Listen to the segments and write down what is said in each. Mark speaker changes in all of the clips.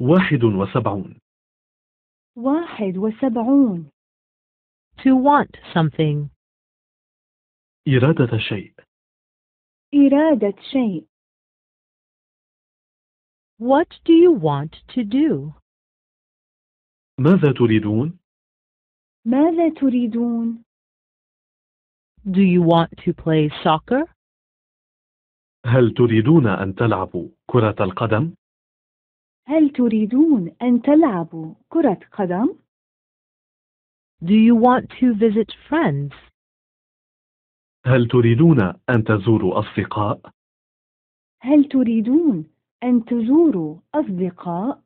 Speaker 1: واحد وسبعون
Speaker 2: واحد وسبعون To want something
Speaker 1: إرادة شيء
Speaker 2: إرادة شيء What do you want to do?
Speaker 1: ماذا تريدون؟
Speaker 2: ماذا تريدون؟ Do you want to play soccer?
Speaker 1: هل تريدون أن تلعبوا كرة القدم؟
Speaker 2: هل تريدون أن تلعبوا كرة قدم؟ Do you want to visit friends?
Speaker 1: هل تريدون أن تزوروا أصدقاء؟
Speaker 2: هل تريدون أن تزوروا أصدقاء؟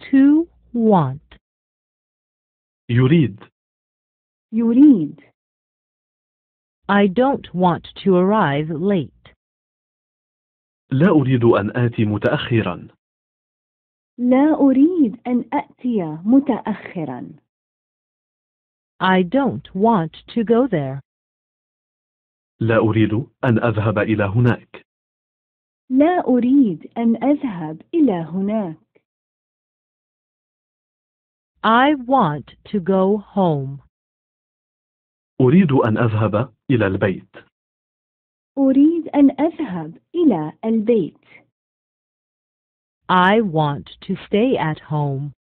Speaker 2: To want يريد يريد I don't want to arrive late.
Speaker 1: لا أريد أن آتي
Speaker 2: متأخرا. لا أريد أن آتي متأخرا. I don't want to go there.
Speaker 1: لا أريد أن أذهب إلى هناك.
Speaker 2: لا أريد أن أذهب إلى هناك. I want to go home.
Speaker 1: أريد أن أذهب إلى البيت.
Speaker 2: أريد أن أذهب إلى البيت. I want to stay at home.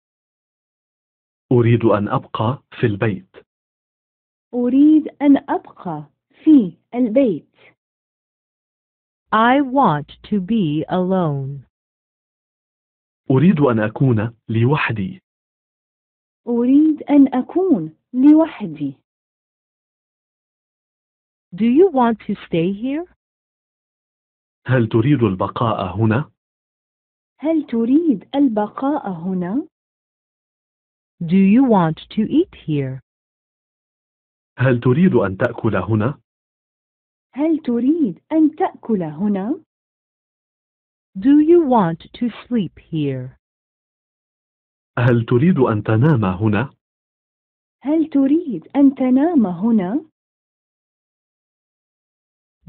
Speaker 1: أريد أن أبقى في البيت.
Speaker 2: أريد أن أبقى في البيت. I want to be alone.
Speaker 1: أريد أن أكون لوحدي.
Speaker 2: أريد أن أكون لوحدي. Do you want to stay here?
Speaker 1: هل تريد البقاء هنا؟
Speaker 2: هل تريد البقاء هنا؟ Do you want to eat here?
Speaker 1: هل تريد أن تأكل هنا؟
Speaker 2: هل تريد أن تأكل هنا؟ Do you want to sleep here?
Speaker 1: هل تريد أن تنام هنا؟
Speaker 2: هل تريد أن تنام هنا؟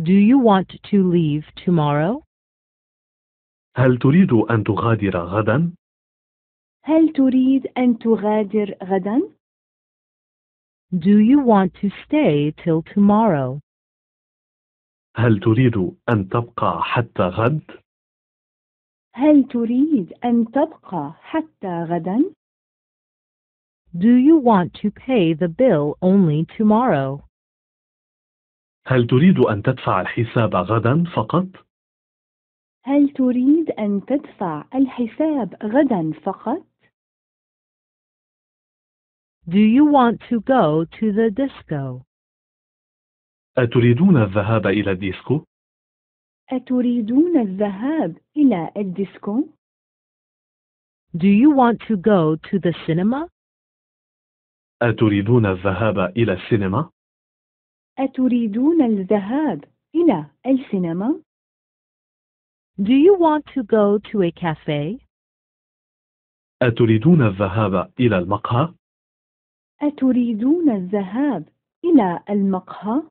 Speaker 2: do you want to leave tomorrow? هل
Speaker 1: تريد أن تغادر غدا؟
Speaker 2: هل تريد أن تغادر غدا؟ Do you want to stay till tomorrow?
Speaker 1: هل تريد أن تبقى حتى غد؟
Speaker 2: هل تريد أن تبقى حتى غدا؟ Do you want to pay the bill only tomorrow? هل
Speaker 1: تريد أن تدفع الحساب غدا فقط؟
Speaker 2: هل تريد أن تدفع الحساب غدا فقط؟ Do you want to go to the disco?
Speaker 1: أتريدون الذهاب إلى الديسكو؟
Speaker 2: أتريدون الذهاب إلى الديسكو؟ Do you want to go to the cinema?
Speaker 1: أتريدون الذهاب إلى السينما؟
Speaker 2: أتريدون الذهاب إلى السينما؟ Do you want to go to a cafe?
Speaker 1: أتريدون الذهاب إلى المقهى؟
Speaker 2: أتريدون الذهاب إلى المقهى؟